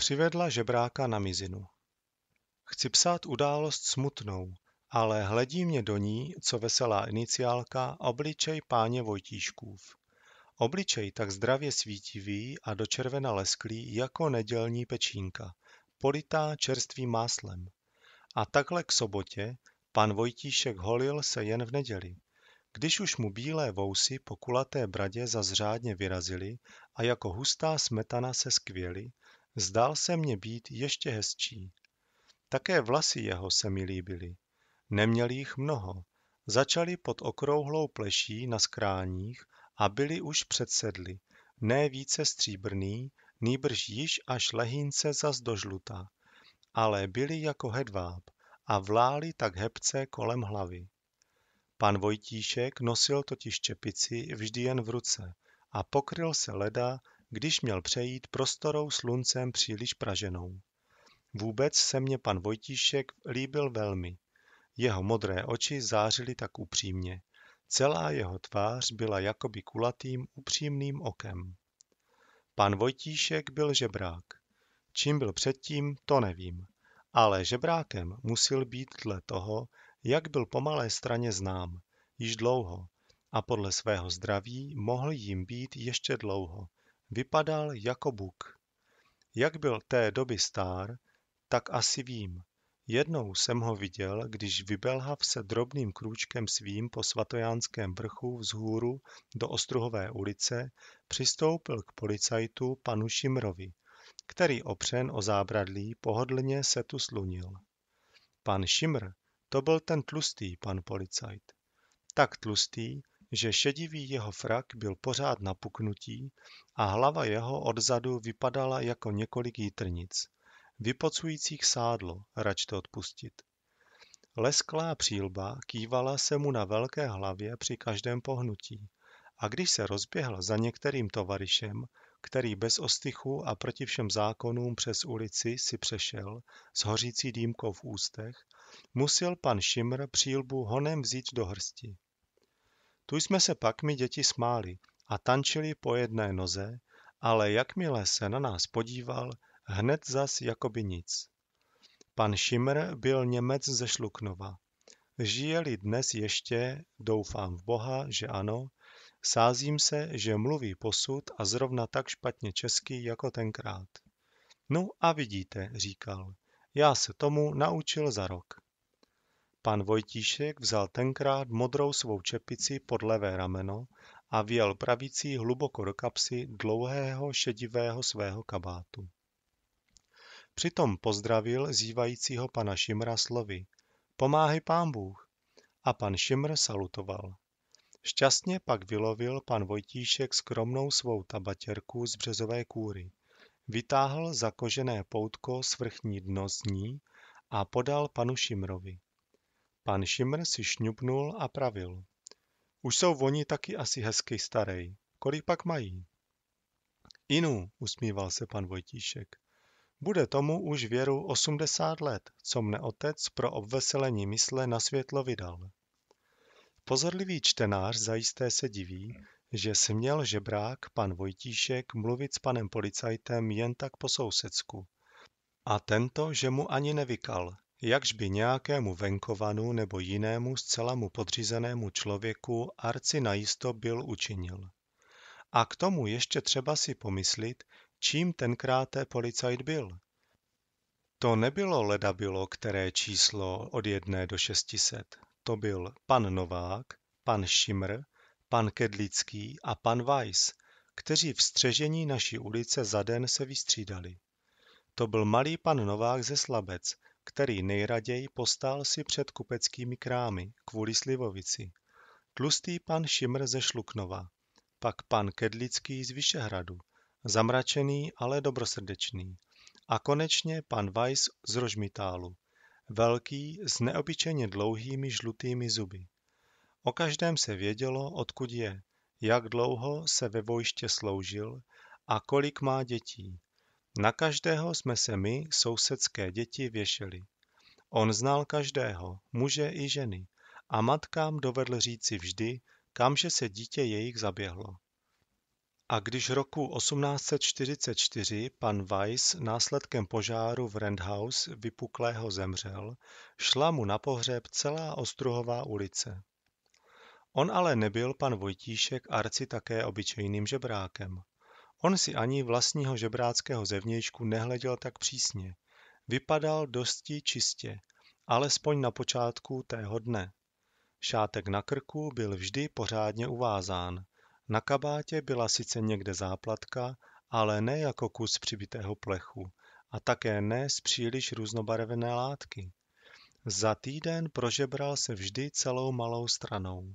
Přivedla žebráka na mizinu. Chci psát událost smutnou, ale hledí mě do ní, co veselá iniciálka, obličej páně Vojtíškův. Obličej tak zdravě svítivý a do červena lesklý jako nedělní pečínka, politá čerstvým máslem. A takhle k sobotě pan Vojtíšek holil se jen v neděli. Když už mu bílé vousy po kulaté bradě zazřádně vyrazily a jako hustá smetana se skvěly, Zdál se mně být ještě hezčí. Také vlasy jeho se mi líbily. Neměl jich mnoho. Začali pod okrouhlou pleší na skráních a byli už předsedli, ne více stříbrný, nýbrž již až lehínce zas dožluta, ale byli jako hedváb a vláli tak hebce kolem hlavy. Pan Vojtíšek nosil totiž čepici vždy jen v ruce a pokryl se leda když měl přejít prostorou sluncem příliš praženou. Vůbec se mě pan Vojtíšek líbil velmi. Jeho modré oči zářily tak upřímně. Celá jeho tvář byla jakoby kulatým, upřímným okem. Pan Vojtíšek byl žebrák. Čím byl předtím, to nevím. Ale žebrákem musil být dle toho, jak byl po malé straně znám, již dlouho, a podle svého zdraví mohl jim být ještě dlouho, Vypadal jako buk. Jak byl té doby stár, tak asi vím. Jednou jsem ho viděl, když vybelhav se drobným krůčkem svým po svatojánském vrchu vzhůru do Ostruhové ulice přistoupil k policajtu panu Šimrovi, který opřen o zábradlí pohodlně se tu slunil. Pan Šimr, to byl ten tlustý pan policajt. Tak tlustý, že šedivý jeho frak byl pořád napuknutý a hlava jeho odzadu vypadala jako několik jítrnic. Vypocujících sádlo, račte odpustit. Lesklá přílba kývala se mu na velké hlavě při každém pohnutí a když se rozběhl za některým tovarišem, který bez ostychu a proti všem zákonům přes ulici si přešel s hořící dýmkou v ústech, musel pan Šimr přílbu honem vzít do hrsti. Tu jsme se pak my děti smáli a tančili po jedné noze, ale jakmile se na nás podíval, hned zas jakoby nic. Pan Šimr byl Němec ze Šluknova. Žijeli dnes ještě, doufám v Boha, že ano, sázím se, že mluví posud a zrovna tak špatně česky jako tenkrát. No a vidíte, říkal, já se tomu naučil za rok. Pan Vojtíšek vzal tenkrát modrou svou čepici pod levé rameno a vjel pravicí hluboko do kapsy dlouhého šedivého svého kabátu. Přitom pozdravil zývajícího pana Šimra slovy Pomáhy pán Bůh! A pan Šimr salutoval. Šťastně pak vylovil pan Vojtíšek skromnou svou tabatěrku z březové kůry. Vytáhl zakožené poutko s vrchní dno z ní a podal panu Šimrovi. Pan Šimr si šňupnul a pravil. Už jsou oni taky asi hezky starý. Kolik pak mají? Inu, usmíval se pan Vojtíšek. Bude tomu už věru 80 let, co mne otec pro obveselení mysle na světlo vydal. Pozorlivý čtenář zajisté se diví, že směl žebrák pan Vojtíšek mluvit s panem policajtem jen tak po sousedsku. A tento, že mu ani nevykal, Jakž by nějakému venkovanu nebo jinému zcela mu podřízenému člověku arci najisto byl učinil. A k tomu ještě třeba si pomyslit, čím té policajt byl. To nebylo leda bylo, které číslo od jedné do šestiset. To byl pan Novák, pan Šimr, pan Kedlický a pan Weiss, kteří v střežení naší ulice za den se vystřídali. To byl malý pan Novák ze Slabec, který nejraději postál si před kupeckými krámy kvůli slivovici. Tlustý pan Šimr ze Šluknova, pak pan Kedlický z Vyšehradu, zamračený, ale dobrosrdečný. A konečně pan Weiss z Rožmitálu, velký s neobyčejně dlouhými žlutými zuby. O každém se vědělo, odkud je, jak dlouho se ve vojště sloužil a kolik má dětí. Na každého jsme se my, sousedské děti, věšeli. On znal každého, muže i ženy, a matkám dovedl říci vždy, kamže se dítě jejich zaběhlo. A když roku 1844 pan Weiss následkem požáru v Rendhaus vypuklého zemřel, šla mu na pohřeb celá Ostruhová ulice. On ale nebyl pan Vojtíšek arci také obyčejným žebrákem. On si ani vlastního žebráckého zevnějšku nehleděl tak přísně. Vypadal dosti čistě, alespoň na počátku tého dne. Šátek na krku byl vždy pořádně uvázán. Na kabátě byla sice někde záplatka, ale ne jako kus přibitého plechu a také ne z příliš různobarevné látky. Za týden prožebral se vždy celou malou stranou.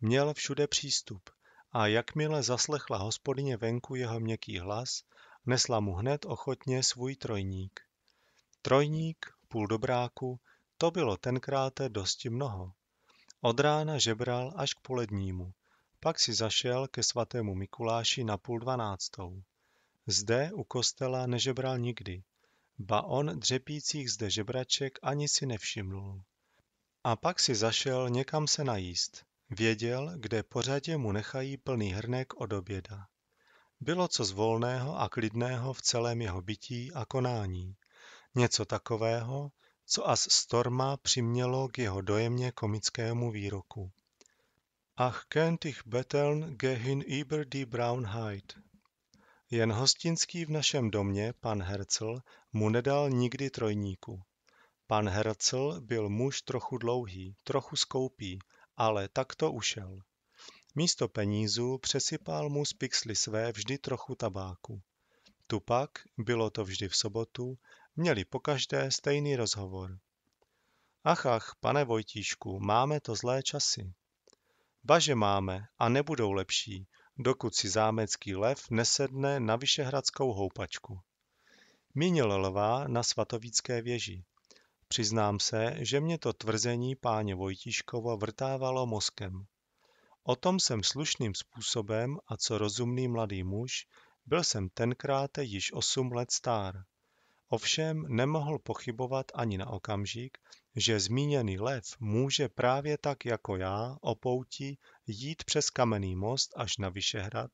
Měl všude přístup, a jakmile zaslechla hospodyně venku jeho měkký hlas, nesla mu hned ochotně svůj trojník. Trojník, půl dobráku, to bylo tenkráté dosti mnoho. Od rána žebral až k polednímu, pak si zašel ke svatému Mikuláši na půl dvanáctou. Zde u kostela nežebral nikdy, ba on dřepících zde žebraček ani si nevšimnul. A pak si zašel někam se najíst. Věděl, kde pořadě mu nechají plný hrnek od oběda. Bylo co zvolného a klidného v celém jeho bytí a konání. Něco takového, co as Storma přimělo k jeho dojemně komickému výroku. Ach kent ich beteln gehin über die Braunheit. Jen hostinský v našem domě, pan Herzl, mu nedal nikdy trojníku. Pan Herzl byl muž trochu dlouhý, trochu skoupý, ale tak to ušel. Místo penízů přesypal mu z pixly své vždy trochu tabáku. Tupak, bylo to vždy v sobotu, měli pokaždé stejný rozhovor. Ach, ach, pane Vojtíšku, máme to zlé časy. Baže máme a nebudou lepší, dokud si zámecký lev nesedne na vyšehradskou houpačku. Mínil lva na svatovícké věži. Přiznám se, že mě to tvrzení páně Vojtiškova vrtávalo mozkem. O tom jsem slušným způsobem a co rozumný mladý muž, byl jsem tenkrát již osm let stár. Ovšem nemohl pochybovat ani na okamžik, že zmíněný lev může právě tak jako já opouti jít přes kamenný most až na Vyšehrad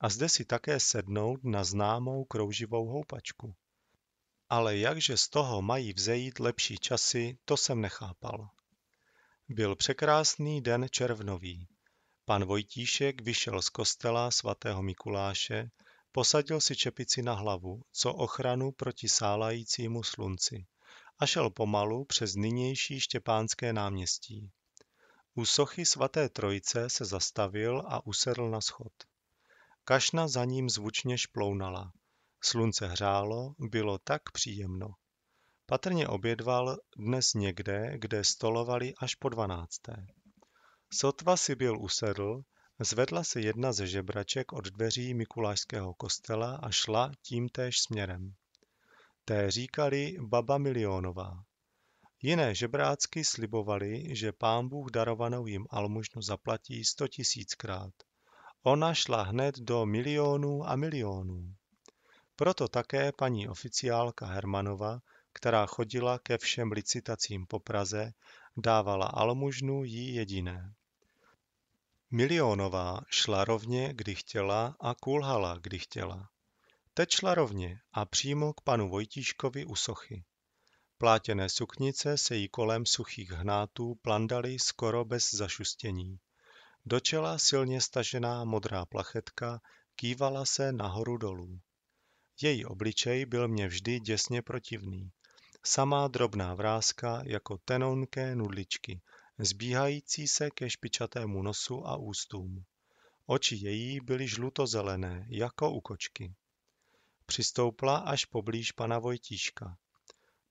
a zde si také sednout na známou krouživou houpačku. Ale jakže z toho mají vzejít lepší časy, to jsem nechápal. Byl překrásný den červnový. Pan Vojtíšek vyšel z kostela svatého Mikuláše, posadil si čepici na hlavu, co ochranu proti sálajícímu slunci, a šel pomalu přes nynější Štěpánské náměstí. U sochy svaté trojice se zastavil a usedl na schod. Kašna za ním zvučně šplounala – Slunce hřálo, bylo tak příjemno. Patrně obědval dnes někde, kde stolovali až po dvanácté. Sotva si byl usedl, zvedla se jedna ze žebraček od dveří Mikulášského kostela a šla tímtéž směrem. Té říkali Baba Milionová. Jiné žebrácky slibovali, že pán Bůh darovanou jim almužnu zaplatí sto tisíckrát. Ona šla hned do milionů a milionů. Proto také paní oficiálka Hermanova, která chodila ke všem licitacím po Praze, dávala almužnu jí jediné. Milionová šla rovně, kdy chtěla a kulhala, kdy chtěla. Teď šla rovně a přímo k panu Vojtíškovi u sochy. Plátěné suknice se jí kolem suchých hnátů plandaly skoro bez zašustění. Do čela silně stažená modrá plachetka kývala se nahoru dolů. Její obličej byl mně vždy děsně protivný. Samá drobná vrázka jako tenounké nudličky, zbíhající se ke špičatému nosu a ústům. Oči její byly žlutozelené, jako u kočky. Přistoupla až poblíž pana Vojtíška.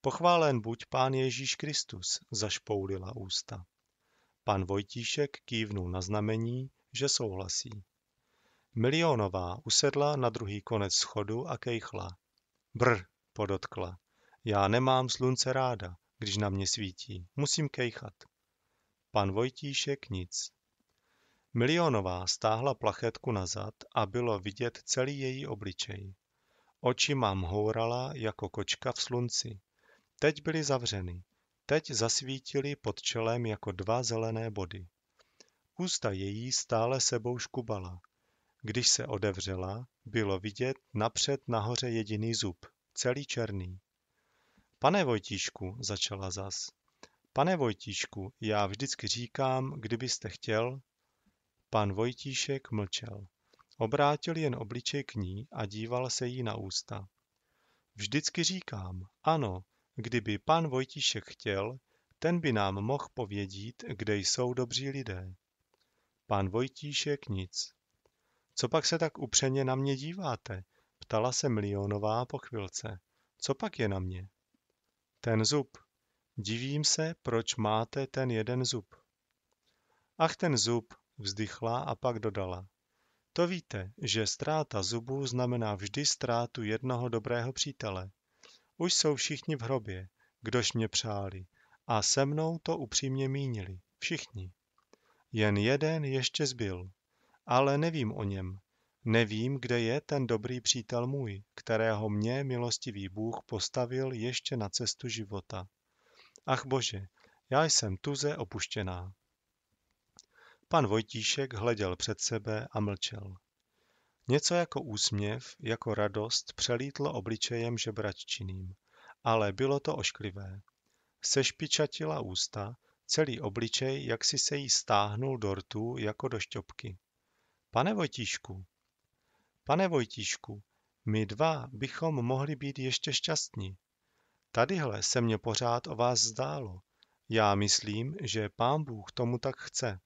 Pochválen buď pán Ježíš Kristus, zašpoulila ústa. Pan Vojtíšek kývnul na znamení, že souhlasí. Milionová usedla na druhý konec schodu a kejchla. Br, podotkla. Já nemám slunce ráda, když na mě svítí. Musím kejchat. Pan Vojtíšek nic. Milionová stáhla plachetku nazad a bylo vidět celý její obličej. Oči mám hourala jako kočka v slunci. Teď byly zavřeny. Teď zasvítily pod čelem jako dva zelené body. Ústa její stále sebou škubala. Když se odevřela, bylo vidět napřed nahoře jediný zub, celý černý. Pane Vojtíšku, začala zas. Pane Vojtíšku, já vždycky říkám, kdybyste chtěl. Pan Vojtíšek mlčel. Obrátil jen obličej k ní a díval se jí na ústa. Vždycky říkám, ano, kdyby pan Vojtíšek chtěl, ten by nám mohl povědět, kde jsou dobří lidé. Pan Vojtíšek nic. Co pak se tak upřeně na mě díváte? Ptala se Milionová po chvilce. Co pak je na mě? Ten zub. Divím se, proč máte ten jeden zub. Ach ten zub, vzdychla a pak dodala. To víte, že ztráta zubů znamená vždy ztrátu jednoho dobrého přítele. Už jsou všichni v hrobě, kdož mě přáli, a se mnou to upřímně mínili, všichni. Jen jeden ještě zbyl ale nevím o něm. Nevím, kde je ten dobrý přítel můj, kterého mě milostivý Bůh postavil ještě na cestu života. Ach bože, já jsem tuze opuštěná. Pan Vojtíšek hleděl před sebe a mlčel. Něco jako úsměv, jako radost přelítlo obličejem žebraččiným, ale bylo to ošklivé. Sešpičatila ústa, celý obličej, jak si se jí stáhnul do rtu jako do šťopky. Pane Vojtíšku, pane Vojtíšku, my dva bychom mohli být ještě šťastní. Tadyhle se mě pořád o vás zdálo. Já myslím, že pán Bůh tomu tak chce.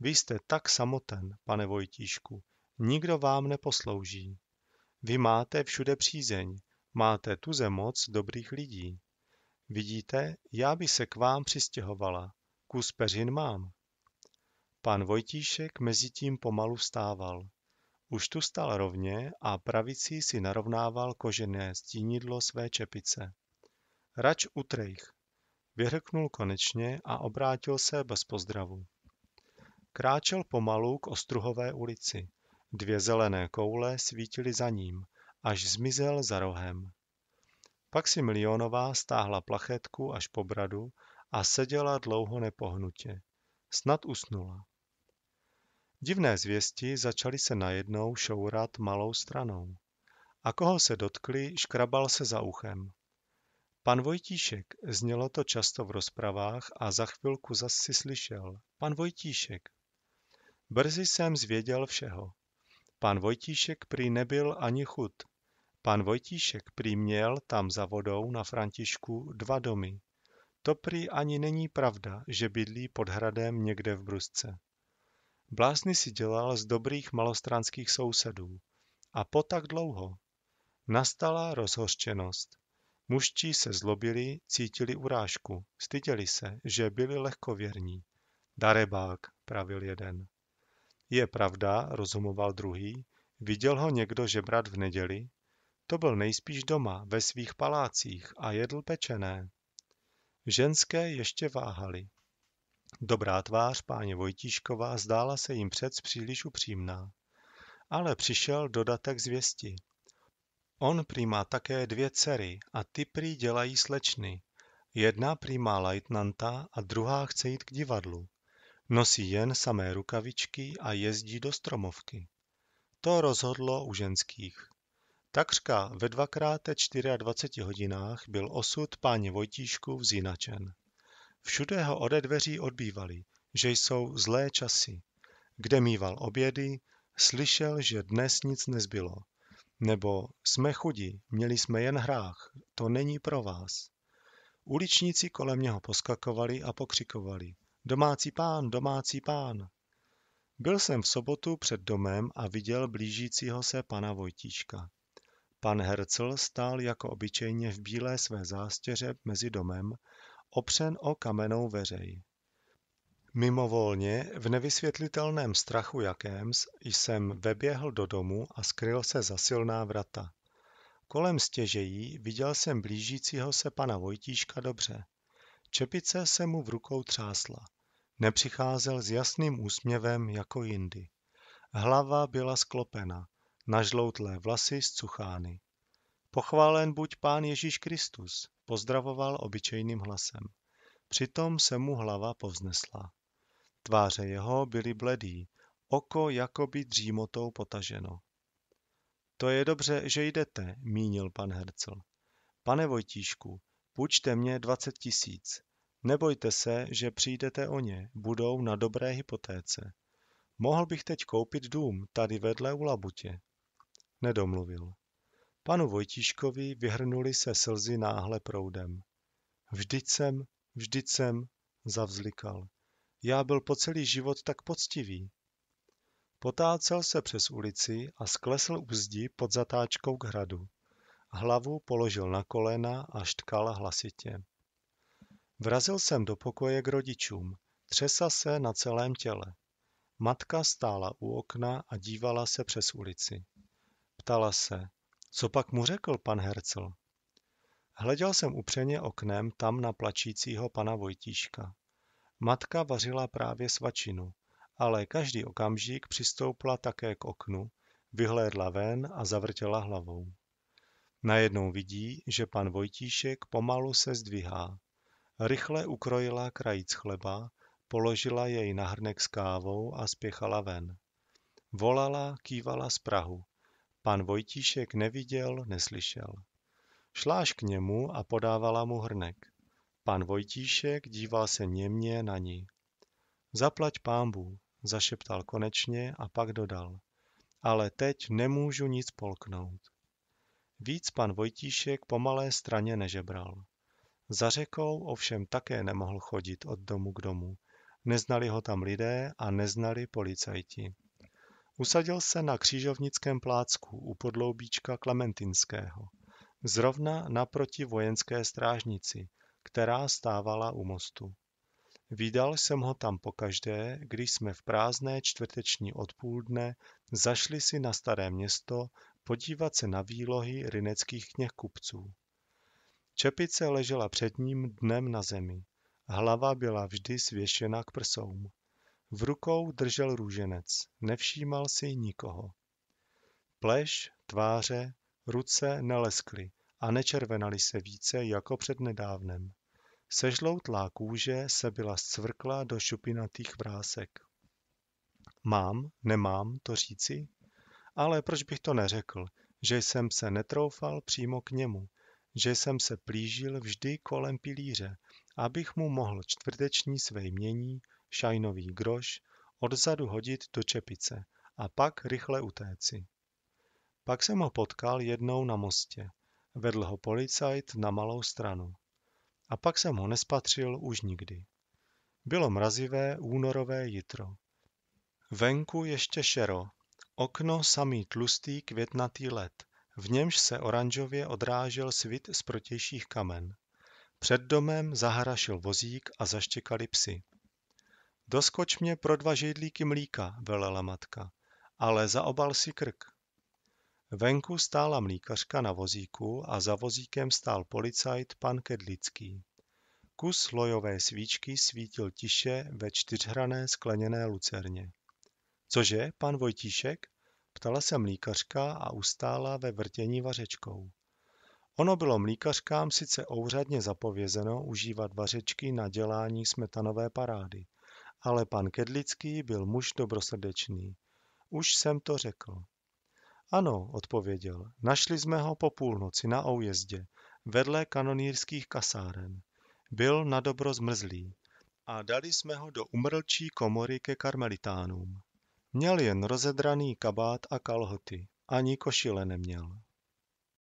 Vy jste tak samoten, pane Vojtíšku, nikdo vám neposlouží. Vy máte všude přízeň, máte tuze moc dobrých lidí. Vidíte, já by se k vám přistěhovala, kus peřin mám. Pan Vojtíšek tím pomalu vstával. Už tu stál rovně a pravicí si narovnával kožené stínidlo své čepice. Rač utrejch, vyhrknul konečně a obrátil se bez pozdravu. Kráčel pomalu k Ostruhové ulici. Dvě zelené koule svítily za ním, až zmizel za rohem. Pak si Milionová stáhla plachetku až po bradu a seděla dlouho nepohnutě. Snad usnula. Divné zvěsti začaly se najednou šourat malou stranou. A koho se dotkli, škrabal se za uchem. Pan Vojtíšek, znělo to často v rozpravách a za chvilku zas si slyšel. Pan Vojtíšek. Brzy jsem zvěděl všeho. Pan Vojtíšek prý nebyl ani chud. Pan Vojtíšek prý měl tam za vodou na Františku dva domy. To prý ani není pravda, že bydlí pod hradem někde v Brusce. Blázny si dělal z dobrých malostranských sousedů. A po tak dlouho. Nastala rozhořčenost. Muští se zlobili, cítili urážku, styděli se, že byli lehkověrní. Darebák, pravil jeden. Je pravda, rozumoval druhý, viděl ho někdo žebrat v neděli? To byl nejspíš doma, ve svých palácích a jedl pečené. Ženské ještě váhali. Dobrá tvář páně Vojtíškova zdála se jim přec příliš upřímná. Ale přišel dodatek zvěsti. On prý má také dvě dcery a ty prý dělají slečny. Jedna prý má lajtnanta a druhá chce jít k divadlu. Nosí jen samé rukavičky a jezdí do stromovky. To rozhodlo u ženských. Takřka ve dvakrát 24 hodinách byl osud páně Vojtíšku vzinačen. Všude ho ode dveří odbývali, že jsou zlé časy. Kde míval obědy, slyšel, že dnes nic nezbylo. Nebo jsme chudí, měli jsme jen hrách, to není pro vás. Uličníci kolem něho poskakovali a pokřikovali. Domácí pán, domácí pán. Byl jsem v sobotu před domem a viděl blížícího se pana Vojtíčka. Pan Hercl stál jako obyčejně v bílé své zástěře mezi domem opřen o kamenou veřej. Mimovolně, v nevysvětlitelném strachu jakéms, jsem veběhl do domu a skryl se za silná vrata. Kolem stěžejí viděl jsem blížícího se pana Vojtíška dobře. Čepice se mu v rukou třásla. Nepřicházel s jasným úsměvem jako jindy. Hlava byla sklopena, nažloutlé vlasy z cuchány. Pochválen buď pán Ježíš Kristus, Pozdravoval obyčejným hlasem. Přitom se mu hlava povznesla. Tváře jeho byly bledý, oko jakoby dřímotou potaženo. To je dobře, že jdete, mínil pan Hercel. Pane Vojtíšku, půjčte mě dvacet tisíc. Nebojte se, že přijdete o ně, budou na dobré hypotéce. Mohl bych teď koupit dům tady vedle u Labutě. Nedomluvil. Panu Vojtíškovi vyhrnuli se slzy náhle proudem. Vždyť jsem, vždyť jsem, zavzlikal. Já byl po celý život tak poctivý. Potácel se přes ulici a sklesl u zdi pod zatáčkou k hradu. Hlavu položil na kolena a štkal hlasitě. Vrazil jsem do pokoje k rodičům. Třesa se na celém těle. Matka stála u okna a dívala se přes ulici. Ptala se, co pak mu řekl pan Hercel? Hleděl jsem upřeně oknem tam na plačícího pana Vojtíška. Matka vařila právě svačinu, ale každý okamžik přistoupila také k oknu, vyhlédla ven a zavrtěla hlavou. Najednou vidí, že pan Vojtíšek pomalu se zdvihá. Rychle ukrojila krajíc chleba, položila jej na hrnek s kávou a spěchala ven. Volala, kývala z Prahu. Pan Vojtíšek neviděl, neslyšel. Šla až k němu a podávala mu hrnek. Pan Vojtíšek díval se němně na ní. Zaplať pámbu, zašeptal konečně a pak dodal. Ale teď nemůžu nic polknout. Víc pan Vojtíšek po malé straně nežebral. Za řekou ovšem také nemohl chodit od domu k domu. Neznali ho tam lidé a neznali policajti. Usadil se na křížovnickém plácku u podloubíčka Klementinského, zrovna naproti vojenské strážnici, která stávala u mostu. Vydal jsem ho tam pokaždé, když jsme v prázdné čtvrteční odpůldne zašli si na staré město podívat se na výlohy ryneckých kupců. Čepice ležela před ním dnem na zemi. Hlava byla vždy svěšena k prsům. V rukou držel růženec, nevšímal si nikoho. Pleš, tváře, ruce neleskly a nečervenaly se více jako před nedávnem. Sežloutlá kůže se byla zcvrkla do šupinatých vrásek. Mám, nemám to říci? Ale proč bych to neřekl, že jsem se netroufal přímo k němu, že jsem se plížil vždy kolem pilíře, abych mu mohl čtvrteční své mění šajnový groš, odzadu hodit do čepice a pak rychle utéci. Pak jsem ho potkal jednou na mostě. Vedl ho policajt na malou stranu. A pak jsem ho nespatřil už nikdy. Bylo mrazivé únorové jitro. Venku ještě šero, okno samý tlustý květnatý led, v němž se oranžově odrážel svit z protějších kamen. Před domem zaharašil vozík a zaštěkali psy. Doskoč mě pro dva židlíky mlíka, velela matka, ale zaobal si krk. Venku stála mlíkařka na vozíku a za vozíkem stál policajt pan Kedlický. Kus lojové svíčky svítil tiše ve čtyřhrané skleněné lucerně. Cože, pan Vojtíšek? Ptala se mlíkařka a ustála ve vrtění vařečkou. Ono bylo mlíkařkám sice ouřadně zapovězeno užívat vařečky na dělání smetanové parády – ale pan Kedlický byl muž dobrosrdečný. Už jsem to řekl. Ano, odpověděl, našli jsme ho po půlnoci na oujezdě, vedle kanonýrských kasáren. Byl na dobro zmrzlý a dali jsme ho do umrlčí komory ke karmelitánům. Měl jen rozedraný kabát a kalhoty, ani košile neměl.